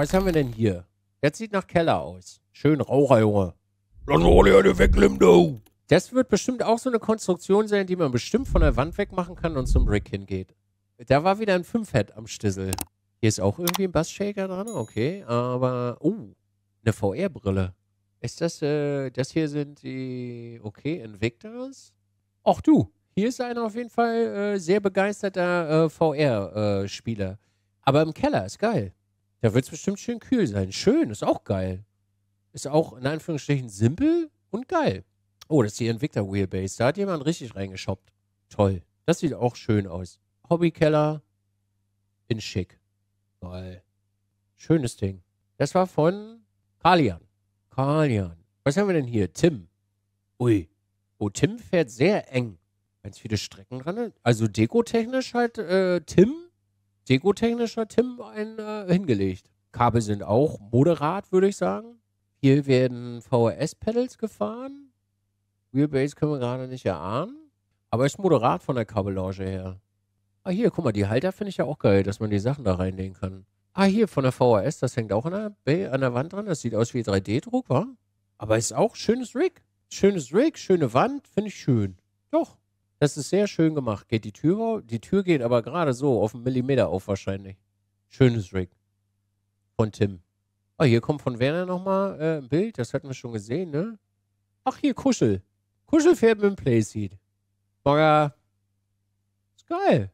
Was haben wir denn hier? Das sieht nach Keller aus. Schön Raucher, Junge. Lass alle eine wegnehmen, Das wird bestimmt auch so eine Konstruktion sein, die man bestimmt von der Wand wegmachen kann und zum Brick hingeht. Da war wieder ein Fünfhead am Stissel. Hier ist auch irgendwie ein Bassshaker dran, okay. Aber, oh, eine VR-Brille. Ist das, äh, das hier sind die, okay, Invictors? Ach du, hier ist einer auf jeden Fall äh, sehr begeisterter äh, VR-Spieler. Äh, Aber im Keller ist geil. Da wird es bestimmt schön kühl sein. Schön, ist auch geil. Ist auch in Anführungsstrichen simpel und geil. Oh, das ist die Entwickler-Wheelbase. Da hat jemand richtig reingeschoppt. Toll. Das sieht auch schön aus. Hobbykeller in schick. Geil. Schönes Ding. Das war von Kalian. Kalian. Was haben wir denn hier? Tim. Ui. Oh, Tim fährt sehr eng. Ganz viele Strecken dran. Also dekotechnisch halt äh, Tim Dekotechnischer Tim einen äh, hingelegt. Kabel sind auch moderat, würde ich sagen. Hier werden VRS-Pedals gefahren. Wheelbase können wir gerade nicht erahnen. Aber ist moderat von der Kabellage her. Ah, hier, guck mal, die Halter finde ich ja auch geil, dass man die Sachen da reinlegen kann. Ah, hier von der VHS, das hängt auch an der, Bay, an der Wand dran. Das sieht aus wie 3D-Druck, wa? Aber ist auch schönes Rig. Schönes Rig, schöne Wand, finde ich schön. Doch. Das ist sehr schön gemacht. Geht die Tür Die Tür geht aber gerade so auf einen Millimeter auf wahrscheinlich. Schönes Rig von Tim. Ah, oh, hier kommt von Werner nochmal äh, ein Bild. Das hatten wir schon gesehen, ne? Ach, hier Kuschel. Kuschel fährt mit dem Playseat. Bagger. Ist geil.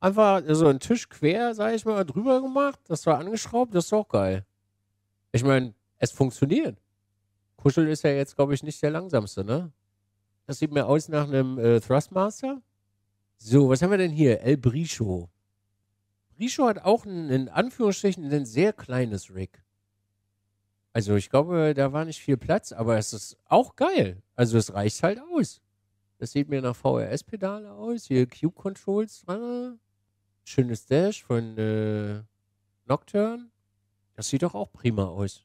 Einfach so einen Tisch quer, sag ich mal, drüber gemacht. Das war angeschraubt. Das ist auch geil. Ich meine, es funktioniert. Kuschel ist ja jetzt, glaube ich, nicht der langsamste, ne? Das sieht mir aus nach einem äh, Thrustmaster. So, was haben wir denn hier? El Bricho. Bricho hat auch ein, in Anführungsstrichen ein sehr kleines Rig. Also ich glaube, da war nicht viel Platz, aber es ist auch geil. Also es reicht halt aus. Das sieht mir nach VRS-Pedale aus. Hier Cube Controls dran. Schönes Dash von äh, Nocturne. Das sieht doch auch prima aus.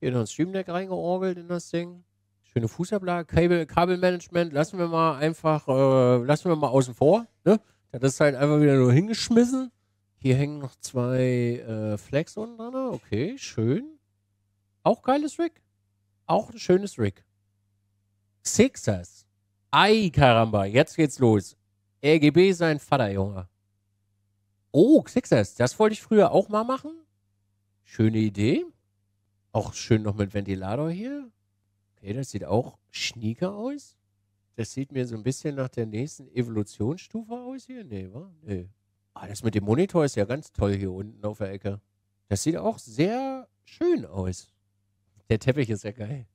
Hier noch ein Stream Deck reingeorgelt in das Ding schöne Fußablage, Kabel, Kabelmanagement lassen wir mal einfach, äh, lassen wir mal außen vor. Ne? das ist halt einfach wieder nur hingeschmissen. Hier hängen noch zwei äh, Flags unten dran. Okay, schön. Auch geiles Rig. Auch ein schönes Rig. Sixers. Ei, Karamba, jetzt geht's los. RGB sein Vater, Junge. Oh, Sixers, das wollte ich früher auch mal machen. Schöne Idee. Auch schön noch mit Ventilator hier okay, das sieht auch schnieker aus. Das sieht mir so ein bisschen nach der nächsten Evolutionsstufe aus hier. Nee, wa? Nee. Ah, das mit dem Monitor ist ja ganz toll hier unten auf der Ecke. Das sieht auch sehr schön aus. Der Teppich ist ja geil.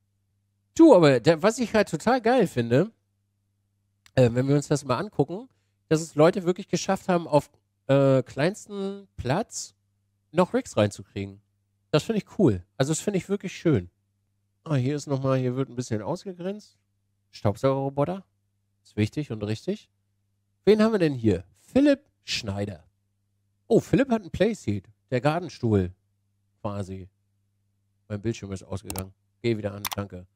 Du, aber der, was ich halt total geil finde, äh, wenn wir uns das mal angucken, dass es Leute wirklich geschafft haben, auf äh, kleinsten Platz noch Rigs reinzukriegen. Das finde ich cool. Also das finde ich wirklich schön. Ah, hier ist nochmal, hier wird ein bisschen ausgegrenzt. Staubsaugerroboter. Ist wichtig und richtig. Wen haben wir denn hier? Philipp Schneider. Oh, Philipp hat ein Playseat. Der Gartenstuhl. Quasi. Mein Bildschirm ist ausgegangen. Geh wieder an, danke.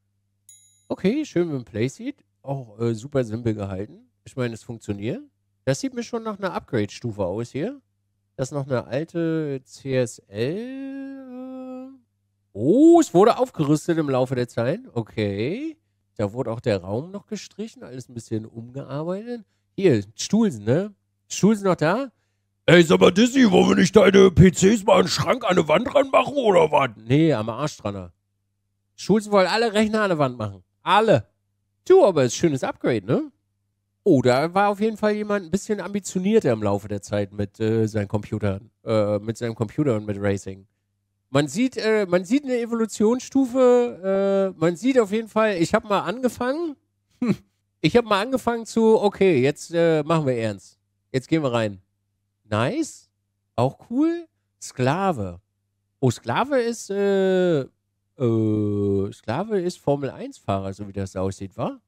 Okay, schön mit dem Playseat. Auch äh, super simpel gehalten. Ich meine, es funktioniert. Das sieht mir schon nach einer Upgrade-Stufe aus hier. Das ist noch eine alte CSL Oh, es wurde aufgerüstet im Laufe der Zeit. Okay. Da wurde auch der Raum noch gestrichen, alles ein bisschen umgearbeitet. Hier, Stuhlsen, ne? Stuhlsen noch da? Ey, sag mal, Dizzy, wollen wir nicht deine PCs mal einen Schrank, an eine Wand ranmachen oder was? Nee, am Arsch dran. Schulzen wollen alle Rechner an der Wand machen. Alle. Du, aber ist schönes Upgrade, ne? Oh, da war auf jeden Fall jemand ein bisschen ambitionierter im Laufe der Zeit mit äh, seinem Computer, äh, mit seinem Computer und mit Racing man sieht, äh, man sieht eine Evolutionsstufe. Äh, man sieht auf jeden Fall, ich habe mal angefangen. ich habe mal angefangen zu, okay, jetzt äh, machen wir ernst. Jetzt gehen wir rein. Nice. Auch cool. Sklave. Oh, Sklave ist, äh, äh, Sklave ist Formel 1-Fahrer, so wie das aussieht, wa?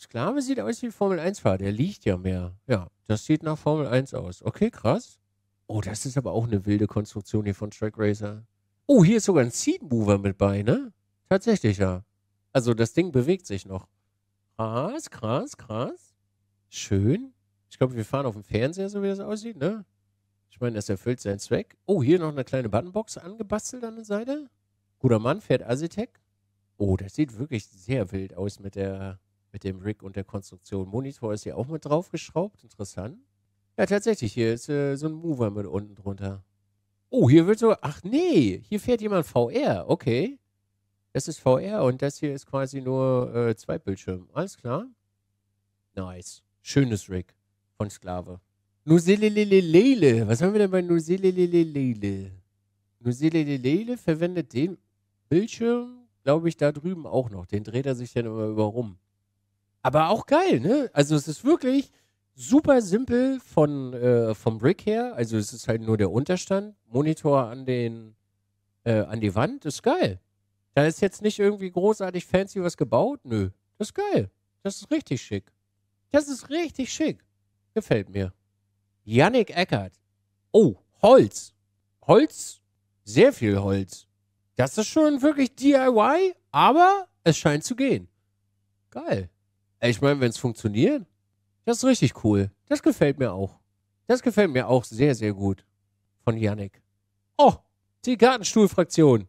Sklave sieht aus wie Formel 1-Fahrer. Der liegt ja mehr. Ja, das sieht nach Formel 1 aus. Okay, krass. Oh, das ist aber auch eine wilde Konstruktion hier von Track Racer. Oh, hier ist sogar ein Seed Mover mit bei, ne? Tatsächlich, ja. Also das Ding bewegt sich noch. Krass, krass, krass. Schön. Ich glaube, wir fahren auf dem Fernseher, so wie das aussieht, ne? Ich meine, das erfüllt seinen Zweck. Oh, hier noch eine kleine Buttonbox angebastelt an der Seite. Guter Mann fährt Asitec. Oh, das sieht wirklich sehr wild aus mit, der, mit dem Rig und der Konstruktion. Monitor ist hier auch mit draufgeschraubt. Interessant. Ja, tatsächlich, hier ist äh, so ein Mover mit unten drunter. Oh, hier wird so, ach nee, hier fährt jemand VR, okay. Das ist VR und das hier ist quasi nur äh, zwei Bildschirme. Alles klar? Nice. Schönes Rig von Sklave. Nuselelelele. Was haben wir denn bei Nuselelelele? Nuselelelele verwendet den Bildschirm, glaube ich, da drüben auch noch. Den dreht er sich dann immer über rum. Aber auch geil, ne? Also es ist wirklich, super simpel von, äh, vom Brick her. Also es ist halt nur der Unterstand. Monitor an, den, äh, an die Wand, ist geil. Da ist jetzt nicht irgendwie großartig fancy was gebaut. Nö, das ist geil. Das ist richtig schick. Das ist richtig schick. Gefällt mir. Yannick Eckert. Oh, Holz. Holz, sehr viel Holz. Das ist schon wirklich DIY, aber es scheint zu gehen. Geil. Ich meine, wenn es funktioniert, das ist richtig cool. Das gefällt mir auch. Das gefällt mir auch sehr, sehr gut. Von Yannick. Oh, die Gartenstuhlfraktion.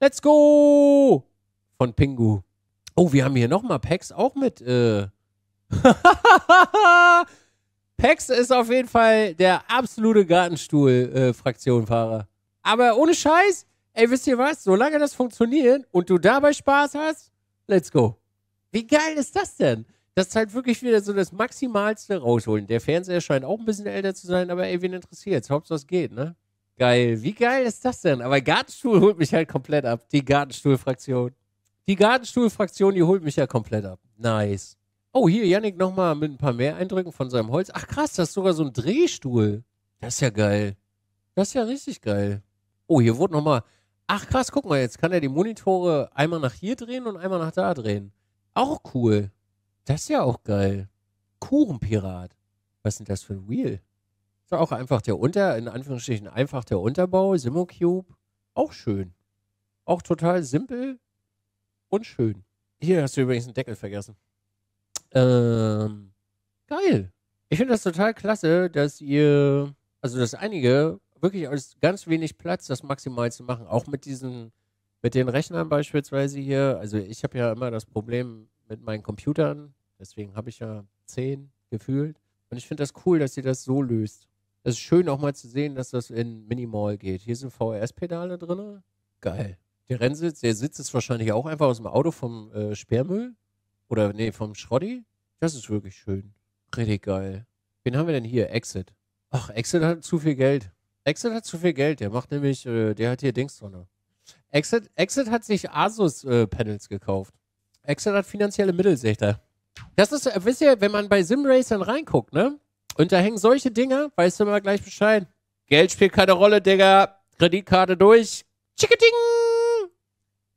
Let's go! Von Pingu. Oh, wir haben hier nochmal Packs auch mit. Äh. Pax ist auf jeden Fall der absolute Gartenstuhl-Fraktionfahrer. Äh, Aber ohne Scheiß, ey, wisst ihr was? Solange das funktioniert und du dabei Spaß hast, let's go. Wie geil ist das denn? das ist halt wirklich wieder so das Maximalste rausholen. Der Fernseher scheint auch ein bisschen älter zu sein, aber ey, wen interessiert's? Hauptsache es geht, ne? Geil. Wie geil ist das denn? Aber Gartenstuhl holt mich halt komplett ab. Die Gartenstuhl-Fraktion. Die Gartenstuhl-Fraktion, die holt mich ja komplett ab. Nice. Oh, hier, Yannick nochmal mit ein paar mehr Eindrücken von seinem Holz. Ach krass, das ist sogar so ein Drehstuhl. Das ist ja geil. Das ist ja richtig geil. Oh, hier wurde nochmal. Ach krass, guck mal, jetzt kann er die Monitore einmal nach hier drehen und einmal nach da drehen. Auch cool. Das ist ja auch geil. Kuchenpirat. Was sind das für ein Wheel? Ist ja auch einfach der Unter, in Anführungsstrichen einfach der Unterbau, Simocube. Auch schön. Auch total simpel und schön. Hier hast du übrigens einen Deckel vergessen. Ähm, geil. Ich finde das total klasse, dass ihr, also dass einige wirklich aus ganz wenig Platz das maximal zu machen, auch mit diesen, mit den Rechnern beispielsweise hier. Also ich habe ja immer das Problem, mit meinen Computern. Deswegen habe ich ja zehn gefühlt. Und ich finde das cool, dass sie das so löst. Es ist schön auch mal zu sehen, dass das in Minimal geht. Hier sind VRS-Pedale drin. Geil. Der Rennsitz, der sitzt ist wahrscheinlich auch einfach aus dem Auto vom äh, Sperrmüll. Oder nee, vom Schroddi. Das ist wirklich schön. Richtig geil. Wen haben wir denn hier? Exit. Ach, Exit hat zu viel Geld. Exit hat zu viel Geld. Der macht nämlich, äh, der hat hier Dings drin. Exit, Exit hat sich Asus-Panels äh, gekauft. Excel hat finanzielle Mittel, seht ihr. Das ist, äh, wisst ihr, wenn man bei Simracern reinguckt, ne? Und da hängen solche Dinger, weißt du immer gleich Bescheid. Geld spielt keine Rolle, Digga. Kreditkarte durch. Chicketing!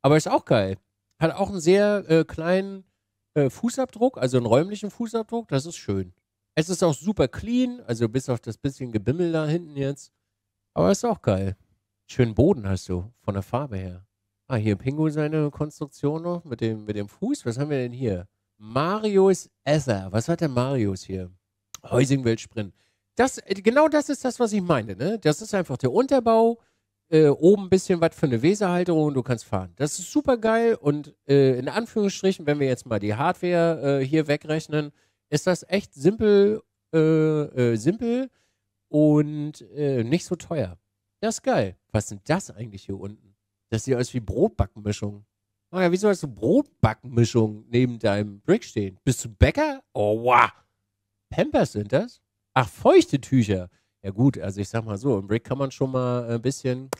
Aber ist auch geil. Hat auch einen sehr äh, kleinen äh, Fußabdruck, also einen räumlichen Fußabdruck. Das ist schön. Es ist auch super clean, also bis auf das bisschen Gebimmel da hinten jetzt. Aber ist auch geil. Schönen Boden hast du, von der Farbe her. Ah, hier Pingu seine Konstruktion noch mit dem, mit dem Fuß. Was haben wir denn hier? Marius Ether. Was hat der Marius hier? Heusing-Weltsprint. Das, äh, genau das ist das, was ich meine. Ne? Das ist einfach der Unterbau. Äh, oben ein bisschen was für eine Weserhalterung und du kannst fahren. Das ist super geil und äh, in Anführungsstrichen, wenn wir jetzt mal die Hardware äh, hier wegrechnen, ist das echt simpel, äh, äh, simpel und nicht so teuer. Das ist geil. Was sind das eigentlich hier unten? Das sieht aus wie Brotbackmischung. Naja, oh wieso hast du Brotbackmischung neben deinem Brick stehen? Bist du Bäcker? Oh, wow. Pampers sind das? Ach, feuchte Tücher. Ja gut, also ich sag mal so, im Brick kann man schon mal ein bisschen...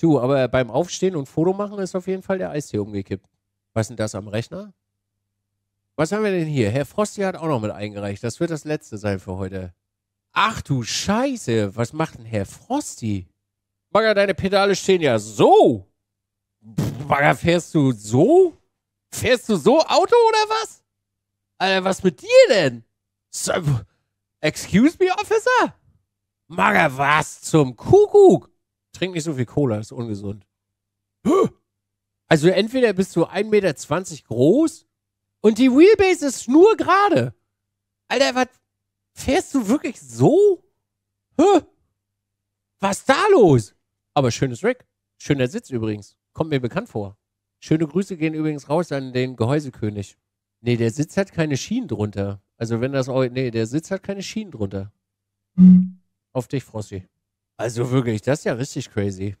Du, aber beim Aufstehen und Foto machen ist auf jeden Fall der Eis hier umgekippt. Was ist denn das am Rechner? Was haben wir denn hier? Herr Frosty hat auch noch mit eingereicht. Das wird das letzte sein für heute. Ach du Scheiße, was macht denn Herr Frosty? Bagger, deine Pedale stehen ja so. Bagger, fährst du so? Fährst du so Auto oder was? Alter, was mit dir denn? So, excuse me, Officer? Bagger, was zum Kuckuck? Trink nicht so viel Cola, ist ungesund. Also entweder bist du 1,20 Meter groß und die Wheelbase ist nur gerade. Alter, was fährst du wirklich so? Hä? Was da los? Aber schönes Rig. Schöner Sitz übrigens. Kommt mir bekannt vor. Schöne Grüße gehen übrigens raus an den Gehäusekönig. Nee, der Sitz hat keine Schienen drunter. Also wenn das... auch. Nee, der Sitz hat keine Schienen drunter. Auf dich, Frosty. Also wirklich, das ist ja richtig crazy.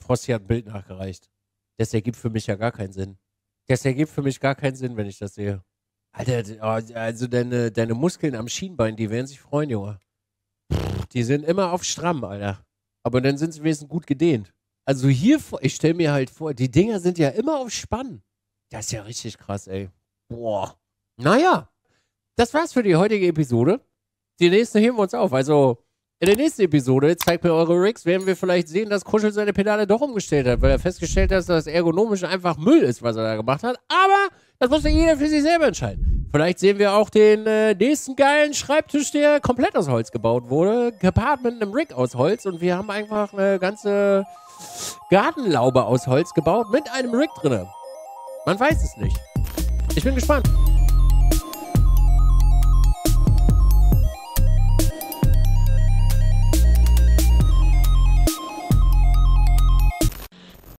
Frosty hat ein Bild nachgereicht. Das ergibt für mich ja gar keinen Sinn. Das ergibt für mich gar keinen Sinn, wenn ich das sehe. Alter, oh, also deine, deine Muskeln am Schienbein, die werden sich freuen, Junge. Die sind immer auf stramm, Alter. Aber dann sind sie wenigstens gut gedehnt. Also hier, ich stelle mir halt vor, die Dinger sind ja immer auf Spann. Das ist ja richtig krass, ey. Boah. Naja, das war's für die heutige Episode. Die nächste heben wir uns auf. Also in der nächsten Episode, zeigt mir eure Rigs, werden wir vielleicht sehen, dass Kuschel seine Pedale doch umgestellt hat, weil er festgestellt hat, dass das ergonomisch einfach Müll ist, was er da gemacht hat. Aber das muss ja jeder für sich selber entscheiden. Vielleicht sehen wir auch den äh, nächsten geilen Schreibtisch, der komplett aus Holz gebaut wurde, gepaart mit einem Rig aus Holz. Und wir haben einfach eine ganze Gartenlaube aus Holz gebaut mit einem Rig drinne. Man weiß es nicht. Ich bin gespannt.